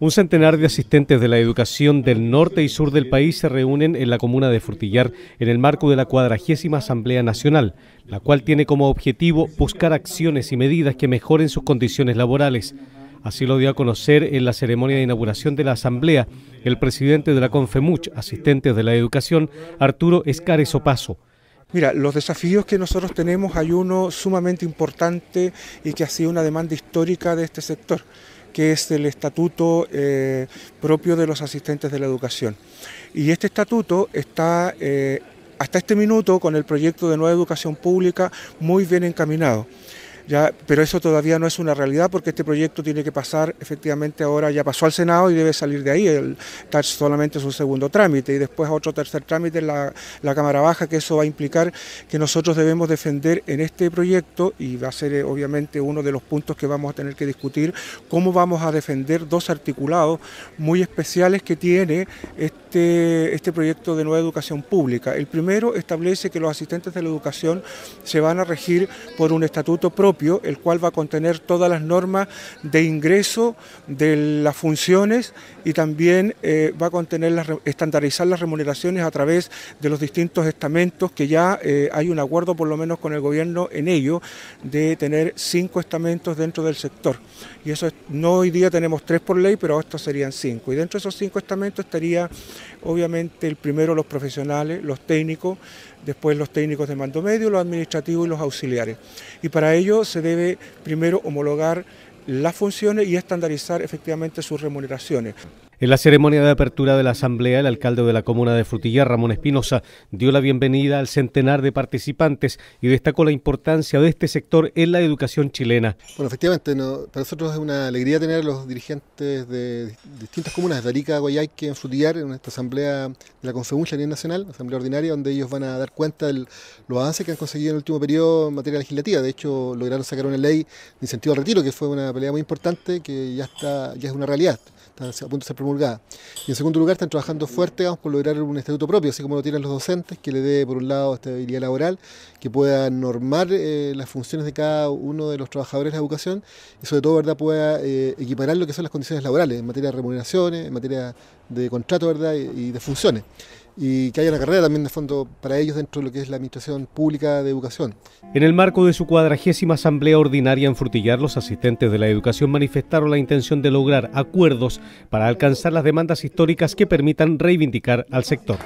Un centenar de asistentes de la educación del norte y sur del país se reúnen en la comuna de Furtillar... en el marco de la cuadragésima Asamblea Nacional, la cual tiene como objetivo buscar acciones y medidas que mejoren sus condiciones laborales. Así lo dio a conocer en la ceremonia de inauguración de la Asamblea el presidente de la CONFEMUCH, asistentes de la educación, Arturo Escares Opaso. Mira, los desafíos que nosotros tenemos hay uno sumamente importante y que ha sido una demanda histórica de este sector que es el estatuto eh, propio de los asistentes de la educación. Y este estatuto está eh, hasta este minuto con el proyecto de nueva educación pública muy bien encaminado pero eso todavía no es una realidad porque este proyecto tiene que pasar, efectivamente ahora ya pasó al Senado y debe salir de ahí, el, solamente su segundo trámite y después otro tercer trámite en la, la, Cámara Baja, que eso va a implicar que nosotros debemos defender en este proyecto y va a ser eh, obviamente uno de los puntos que vamos a tener que discutir, cómo vamos a defender dos articulados muy especiales que tiene este este, este, proyecto de nueva educación pública. El primero establece que los asistentes de la educación se van a regir por un estatuto propio, el cual va a contener todas las normas de ingreso, de las funciones y también eh, va a contener las, estandarizar las remuneraciones a través de los distintos estamentos, que ya eh, hay un acuerdo por lo menos con el gobierno en ello, de tener cinco estamentos dentro del sector. Y eso no hoy día tenemos tres por ley, pero estos serían cinco. Y dentro de esos cinco estamentos estaría Obviamente el primero los profesionales, los técnicos, después los técnicos de mando medio, los administrativos y los auxiliares. Y para ello se debe primero homologar las funciones y estandarizar efectivamente sus remuneraciones. En la ceremonia de apertura de la Asamblea, el alcalde de la comuna de Frutillar, Ramón Espinosa, dio la bienvenida al centenar de participantes y destacó la importancia de este sector en la educación chilena. Bueno, efectivamente, para nosotros es una alegría tener a los dirigentes de distintas comunas, de Arica, que en Frutillar, en esta Asamblea de la Confebuncia a nivel nacional, Asamblea Ordinaria, donde ellos van a dar cuenta de los avances que han conseguido en el último periodo en materia legislativa. De hecho, lograron sacar una ley de incentivo al retiro, que fue una pelea muy importante, que ya, está, ya es una realidad está a punto de ser promulgada. Y en segundo lugar, están trabajando fuerte vamos por lograr un estatuto propio, así como lo tienen los docentes, que le dé, por un lado, estabilidad laboral, que pueda normar eh, las funciones de cada uno de los trabajadores de la educación y, sobre todo, ¿verdad? pueda eh, equiparar lo que son las condiciones laborales en materia de remuneraciones, en materia de contrato ¿verdad? y de funciones y que haya una carrera también de fondo para ellos dentro de lo que es la Administración Pública de Educación. En el marco de su cuadragésima Asamblea Ordinaria en Frutillar, los asistentes de la educación manifestaron la intención de lograr acuerdos para alcanzar las demandas históricas que permitan reivindicar al sector.